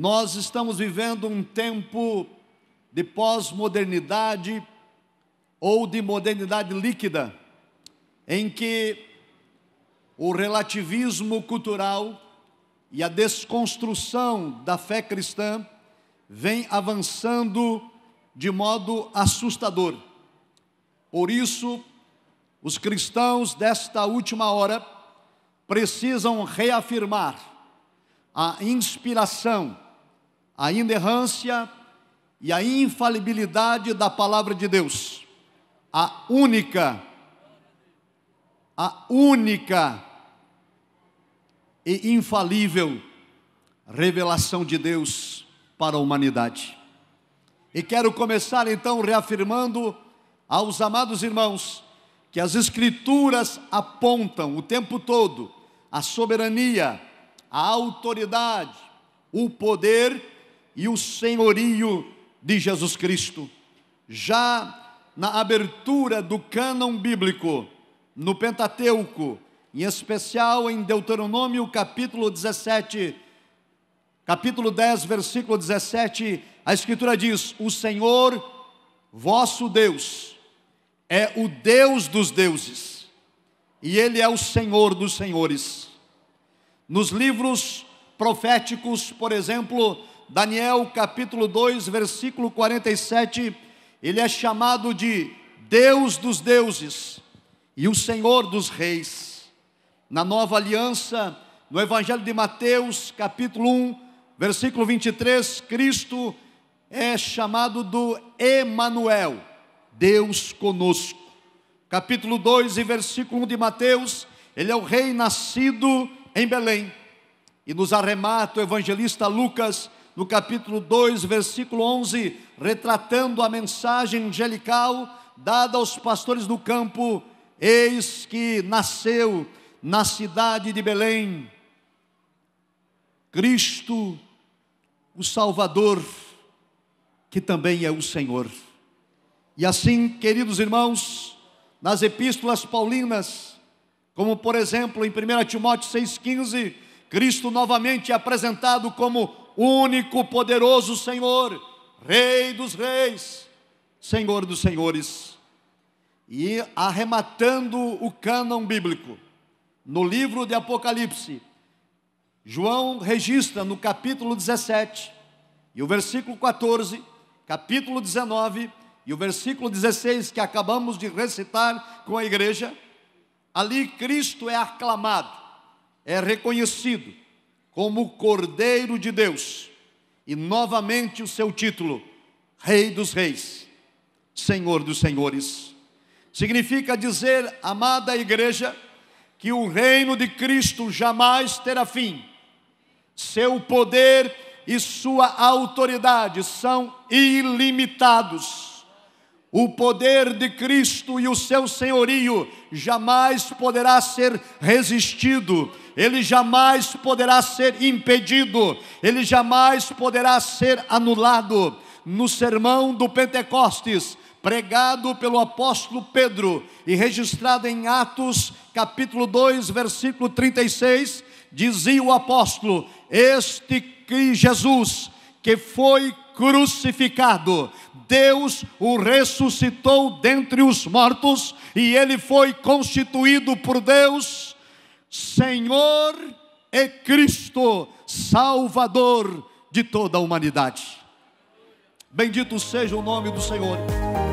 Nós estamos vivendo um tempo de pós-modernidade ou de modernidade líquida, em que o relativismo cultural e a desconstrução da fé cristã vem avançando de modo assustador. Por isso, os cristãos desta última hora precisam reafirmar a inspiração a inerrância e a infalibilidade da palavra de Deus, a única, a única e infalível revelação de Deus para a humanidade. E quero começar então reafirmando aos amados irmãos que as Escrituras apontam o tempo todo a soberania, a autoridade, o poder e o senhorio de Jesus Cristo. Já na abertura do cânon bíblico, no Pentateuco, em especial em Deuteronômio capítulo 17, capítulo 10, versículo 17, a Escritura diz: O Senhor vosso Deus é o Deus dos deuses, e Ele é o Senhor dos senhores. Nos livros proféticos, por exemplo, Daniel capítulo 2, versículo 47, ele é chamado de Deus dos deuses e o Senhor dos reis. Na nova aliança, no Evangelho de Mateus, capítulo 1, versículo 23, Cristo é chamado do Emanuel, Deus conosco. Capítulo 2 e versículo 1 de Mateus, ele é o rei nascido em Belém. E nos arremata o evangelista Lucas no capítulo 2, versículo 11, retratando a mensagem angelical dada aos pastores do campo: Eis que nasceu na cidade de Belém Cristo, o Salvador, que também é o Senhor. E assim, queridos irmãos, nas epístolas paulinas, como por exemplo em 1 Timóteo 6,15, Cristo novamente é apresentado como único poderoso Senhor, Rei dos Reis, Senhor dos Senhores. E arrematando o cânon bíblico, no livro de Apocalipse, João registra no capítulo 17, e o versículo 14, capítulo 19 e o versículo 16 que acabamos de recitar com a igreja, ali Cristo é aclamado, é reconhecido como Cordeiro de Deus, e novamente o seu título, Rei dos Reis, Senhor dos Senhores. Significa dizer, amada igreja, que o reino de Cristo jamais terá fim. Seu poder e sua autoridade são ilimitados. O poder de Cristo e o seu senhorio jamais poderá ser resistido ele jamais poderá ser impedido, ele jamais poderá ser anulado. No sermão do Pentecostes, pregado pelo apóstolo Pedro e registrado em Atos, capítulo 2, versículo 36, dizia o apóstolo: Este que Jesus, que foi crucificado, Deus o ressuscitou dentre os mortos e ele foi constituído por Deus Senhor e é Cristo, Salvador de toda a humanidade. Bendito seja o nome do Senhor.